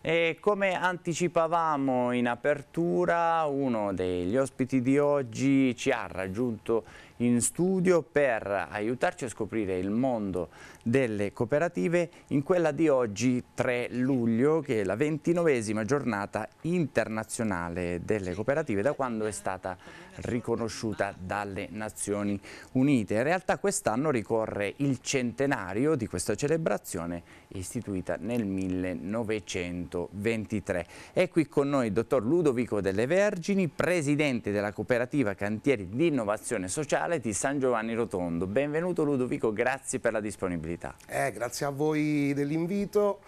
E come anticipavamo in apertura, uno degli ospiti di oggi ci ha raggiunto in studio per aiutarci a scoprire il mondo delle cooperative in quella di oggi 3 luglio che è la ventinovesima giornata internazionale delle cooperative da quando è stata riconosciuta dalle Nazioni Unite. In realtà quest'anno ricorre il centenario di questa celebrazione istituita nel 1923. È qui con noi il dottor Ludovico Delle Vergini, presidente della cooperativa Cantieri di Innovazione Sociale Municipale di San Giovanni Rotondo. Benvenuto Ludovico, grazie per la disponibilità. Eh, grazie a voi dell'invito.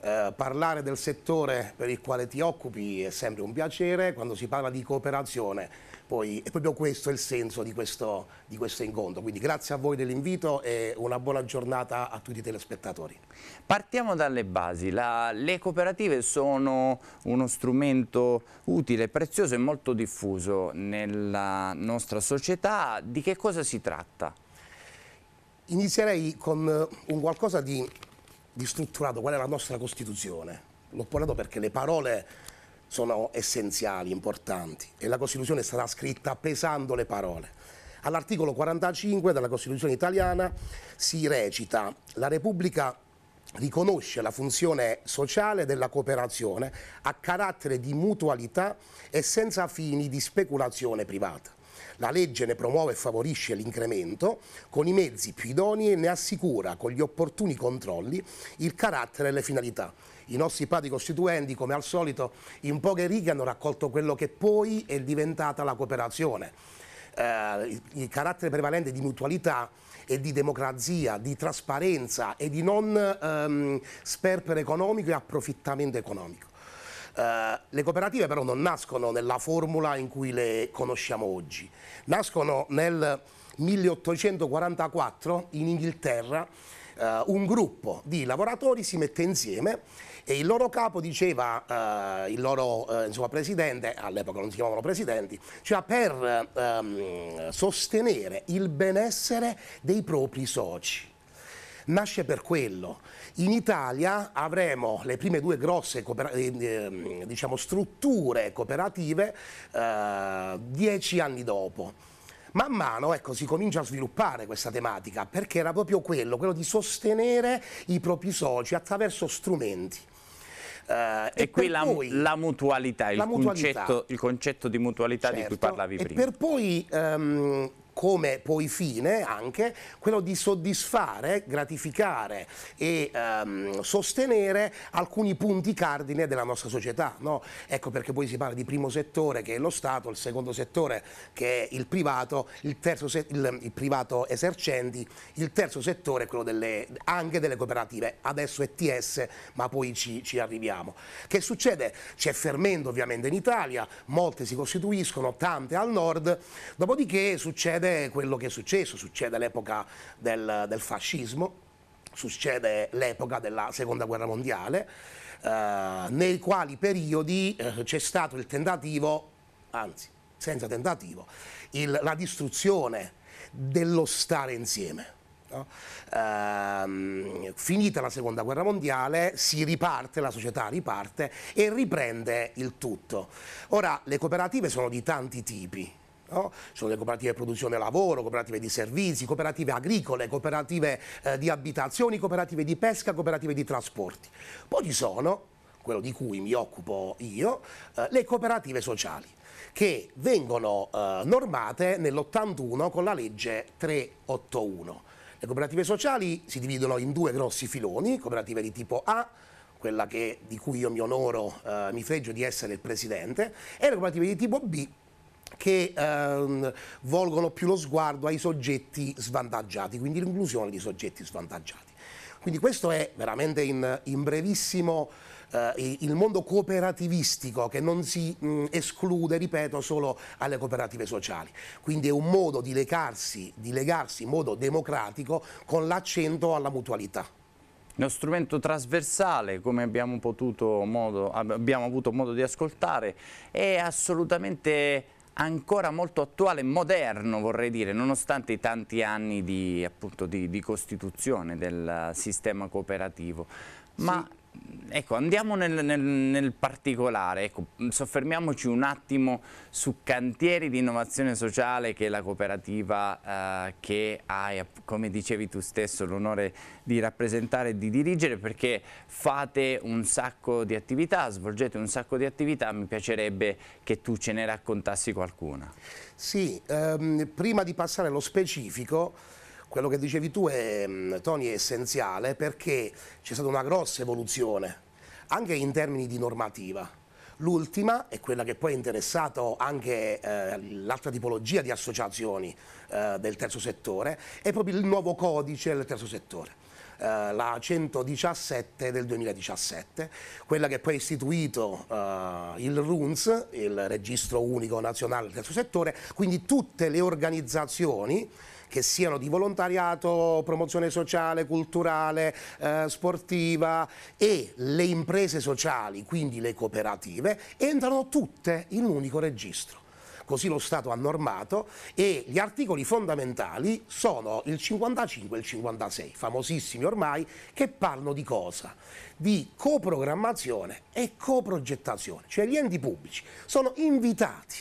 Eh, parlare del settore per il quale ti occupi è sempre un piacere, quando si parla di cooperazione poi è proprio questo il senso di questo, di questo incontro. Quindi grazie a voi dell'invito e una buona giornata a tutti i telespettatori. Partiamo dalle basi. La, le cooperative sono uno strumento utile, prezioso e molto diffuso nella nostra società. Di che cosa si tratta? Inizierei con eh, un qualcosa di, di strutturato, qual è la nostra Costituzione. L'ho parlato perché le parole sono essenziali, importanti e la Costituzione è stata scritta pesando le parole. All'articolo 45 della Costituzione italiana si recita la Repubblica riconosce la funzione sociale della cooperazione a carattere di mutualità e senza fini di speculazione privata. La legge ne promuove e favorisce l'incremento, con i mezzi più idonei e ne assicura con gli opportuni controlli il carattere e le finalità. I nostri padri costituenti, come al solito, in poche righe hanno raccolto quello che poi è diventata la cooperazione. Eh, il, il carattere prevalente di mutualità e di democrazia, di trasparenza e di non ehm, sperpero economico e approfittamento economico. Eh, le cooperative però non nascono nella formula in cui le conosciamo oggi, nascono nel 1844 in Inghilterra eh, un gruppo di lavoratori si mette insieme e il loro capo diceva, eh, il loro eh, insomma, presidente, all'epoca non si chiamavano presidenti, cioè per ehm, sostenere il benessere dei propri soci nasce per quello. In Italia avremo le prime due grosse eh, eh, diciamo, strutture cooperative eh, dieci anni dopo. Man mano ecco, si comincia a sviluppare questa tematica perché era proprio quello, quello di sostenere i propri soci attraverso strumenti. Uh, e, e qui la, poi, la, mutualità, il, mutualità. Concetto, il, Concetto, di mutualità certo, di cui certo. parlavi prima. E per poi um, come poi fine anche quello di soddisfare, gratificare e ehm, sostenere alcuni punti cardine della nostra società. No? Ecco perché poi si parla di primo settore che è lo Stato, il secondo settore che è il privato, il, terzo se- il, il privato esercenti, il terzo settore è quello delle, anche delle cooperative. Adesso ETS ma poi ci, ci arriviamo. Che succede? C'è fermento ovviamente in Italia, molte si costituiscono, tante al nord, dopodiché succede succede quello che è successo, succede l'epoca del, del fascismo, succede l'epoca della seconda guerra mondiale, eh, nei quali periodi eh, c'è stato il tentativo, anzi senza tentativo, il, la distruzione dello stare insieme. No? Eh, finita la seconda guerra mondiale si riparte, la società riparte e riprende il tutto. Ora le cooperative sono di tanti tipi, No? Sono le cooperative di produzione lavoro, cooperative di servizi, cooperative agricole, cooperative eh, di abitazioni, cooperative di pesca, cooperative di trasporti. Poi ci sono, quello di cui mi occupo io, eh, le cooperative sociali che vengono eh, normate nell'81 con la legge 381. Le cooperative sociali si dividono in due grossi filoni, cooperative di tipo A, quella che, di cui io mi onoro, eh, mi fregio di essere il presidente, e le cooperative di tipo B, che ehm, volgono più lo sguardo ai soggetti svantaggiati, quindi l'inclusione di soggetti svantaggiati. Quindi questo è veramente in, in brevissimo eh, il mondo cooperativistico che non si mh, mm, esclude, ripeto, solo alle cooperative sociali. Quindi è un modo di legarsi, di legarsi in modo democratico con l'accento alla mutualità. Uno strumento trasversale, come abbiamo, modo, abbiamo avuto modo di ascoltare, è assolutamente ancora molto attuale, moderno vorrei dire, nonostante i tanti anni di, appunto, di, di costituzione del eh, sistema cooperativo. Ma sì ecco, andiamo nel, nel, nel particolare, ecco, soffermiamoci un attimo su cantieri di innovazione sociale che è la cooperativa eh, che hai, come dicevi tu stesso, l'onore di rappresentare e di dirigere perché fate un sacco di attività, svolgete un sacco di attività, mi piacerebbe che tu ce ne raccontassi qualcuna. Sì, ehm, prima di passare allo specifico, quello che dicevi tu, è, mm, Tony, è essenziale perché c'è stata una grossa evoluzione, anche in termini di normativa. L'ultima è quella che poi ha interessato anche eh, l'altra tipologia di associazioni eh, del terzo settore, è proprio il nuovo codice del terzo settore. Eh, la 117 del 2017, quella che poi ha istituito eh, il RUNS, il Registro Unico Nazionale del Terzo Settore, quindi tutte le organizzazioni che siano di volontariato, promozione sociale, culturale, eh, sportiva e le imprese sociali, quindi le cooperative, entrano tutte in un unico registro così lo Stato ha normato e gli articoli fondamentali sono il 55 e il 56, famosissimi ormai, che parlano di cosa? Di coprogrammazione e coprogettazione, cioè gli enti pubblici sono invitati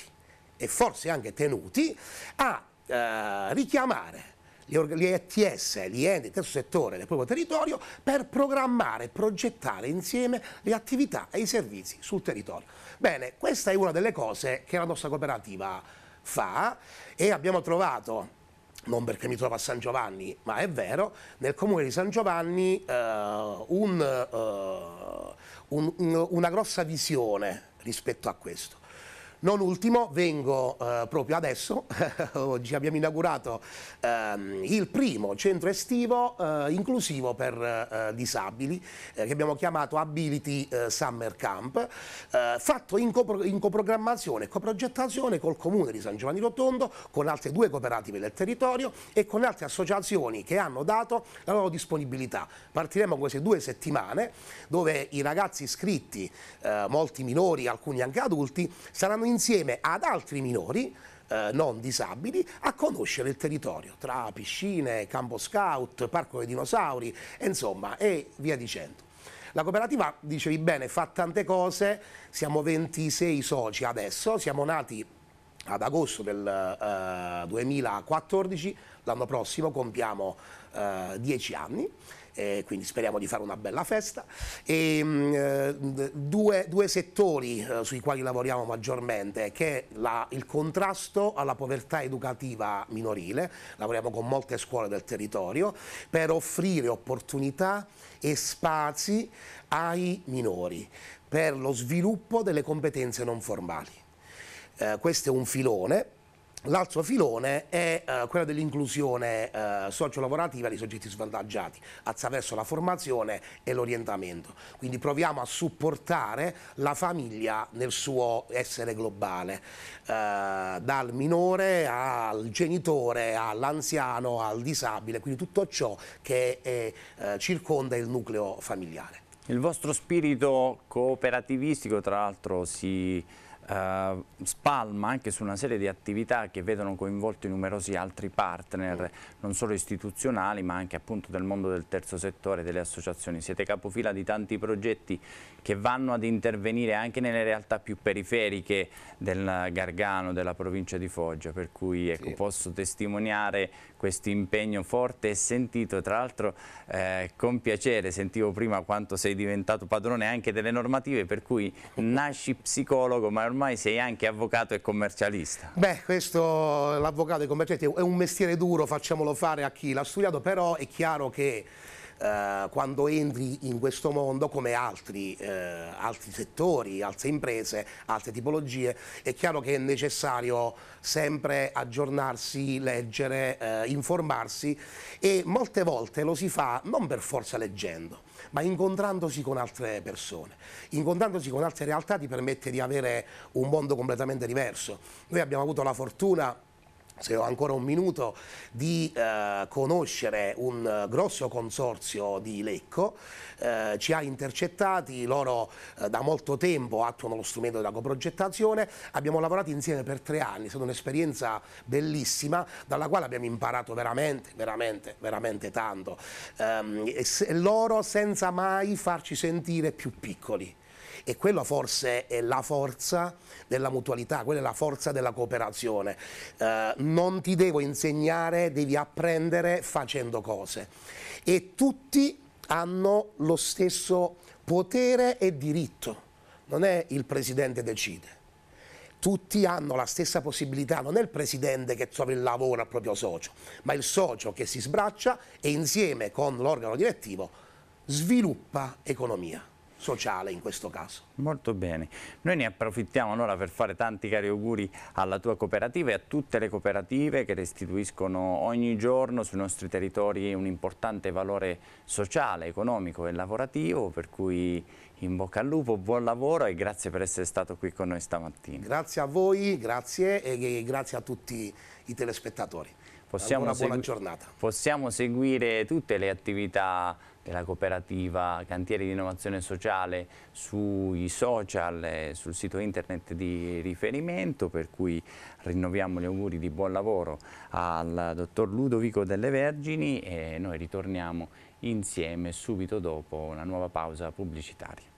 e forse anche tenuti a eh, richiamare gli ETS, gli enti del terzo settore del proprio territorio per programmare e progettare insieme le attività e i servizi sul territorio. Bene, questa è una delle cose che la nostra cooperativa fa e abbiamo trovato non perché mi trovo a San Giovanni, ma è vero, nel comune di San Giovanni eh, un, eh, un, un, una grossa visione rispetto a questo. Non ultimo, vengo eh, proprio adesso, oggi abbiamo inaugurato ehm, il primo centro estivo eh, inclusivo per eh, disabili, eh, che abbiamo chiamato Ability eh, Summer Camp, eh, fatto in, copro in coprogrammazione e coprogettazione col Comune di San Giovanni Rotondo, con altre due cooperative del territorio e con altre associazioni che hanno dato la loro disponibilità. Partiremo queste due settimane dove i ragazzi iscritti, molti minori, alcuni anche adulti, saranno in insieme ad altri minori eh, non disabili a conoscere il territorio tra piscine, campo scout, parco dei dinosauri insomma e via dicendo. La cooperativa, dicevi bene, fa tante cose, siamo 26 soci adesso, siamo nati ad agosto del eh, 2014, l'anno prossimo compiamo eh, 10 anni eh, quindi speriamo di fare una bella festa. E, mh, mm, eh, due, due, settori eh, sui quali lavoriamo maggiormente, che è la, il contrasto alla povertà educativa minorile, lavoriamo con molte scuole del territorio, per offrire opportunità e spazi ai minori per lo sviluppo delle competenze non formali. Eh, questo è un filone L'altro filone è eh, quello dell'inclusione eh, socio-lavorativa dei soggetti svantaggiati attraverso la formazione e l'orientamento. Quindi proviamo a supportare la famiglia nel suo essere globale, eh, dal minore al genitore, all'anziano, al disabile, quindi tutto ciò che eh, eh circonda il nucleo familiare. Il vostro spirito cooperativistico tra l'altro si eh, spalma anche su una serie di attività che vedono coinvolti numerosi altri partner, non solo istituzionali ma anche appunto del mondo del terzo settore, delle associazioni. Siete capofila di tanti progetti che vanno ad intervenire anche nelle realtà più periferiche del Gargano, della provincia di Foggia, per cui ecco, sì. posso testimoniare questo impegno forte e sentito, tra l'altro eh, con piacere sentivo prima quanto sei diventato padrone anche delle normative, per cui nasci psicologo ma è ormai ormai sei anche avvocato e commercialista. Beh, questo l'avvocato e commercialista è un mestiere duro, facciamolo fare a chi l'ha studiato, però è chiaro che eh, quando entri in questo mondo come altri, eh, altri, settori, altre imprese, altre tipologie, è chiaro che è necessario sempre aggiornarsi, leggere, eh, informarsi e molte volte lo si fa non per forza leggendo, ma incontrandosi con altre persone. Incontrandosi con altre realtà ti permette di avere un mondo completamente diverso. Noi abbiamo avuto la fortuna se ho ancora un minuto, di eh, conoscere un eh, grosso consorzio di Lecco, eh, ci ha intercettati, loro eh, da molto tempo attuano lo strumento della coprogettazione, abbiamo lavorato insieme per tre anni, è stata un'esperienza bellissima dalla quale abbiamo imparato veramente, veramente, veramente tanto, ehm, e se, loro senza mai farci sentire più piccoli e quella forse è la forza della mutualità, quella è la forza della cooperazione. Eh, non ti devo insegnare, devi apprendere facendo cose. E tutti hanno lo stesso potere e diritto, non è il presidente decide tutti hanno la stessa possibilità, non è il presidente che trova il lavoro al proprio socio, ma il socio che si sbraccia e insieme con l'organo direttivo sviluppa economia sociale in questo caso. Molto bene, noi ne approfittiamo allora per fare tanti cari auguri alla tua cooperativa e a tutte le cooperative che restituiscono ogni giorno sui nostri territori un importante valore sociale, economico e lavorativo, per cui in bocca al lupo, buon lavoro e grazie per essere stato qui con noi stamattina. Grazie a voi, grazie e grazie a tutti i telespettatori possiamo, giornata. possiamo seguire tutte le attività della cooperativa Cantieri di Innovazione Sociale sui social, e sul sito internet di riferimento, per cui rinnoviamo gli auguri di buon lavoro al dottor Ludovico Delle Vergini e noi ritorniamo insieme subito dopo una nuova pausa pubblicitaria.